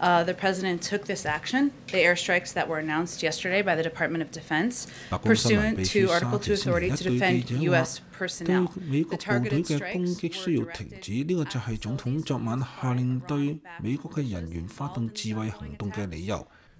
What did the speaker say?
uh, the president took this action, the airstrikes that were announced yesterday by the Department of Defense, pursuant to Article 2 authority to defend U.S. 對美國部隊嘅攻擊需要停止，呢、這個就係總統昨晚下令對美國嘅人員發動自衛行動嘅理由。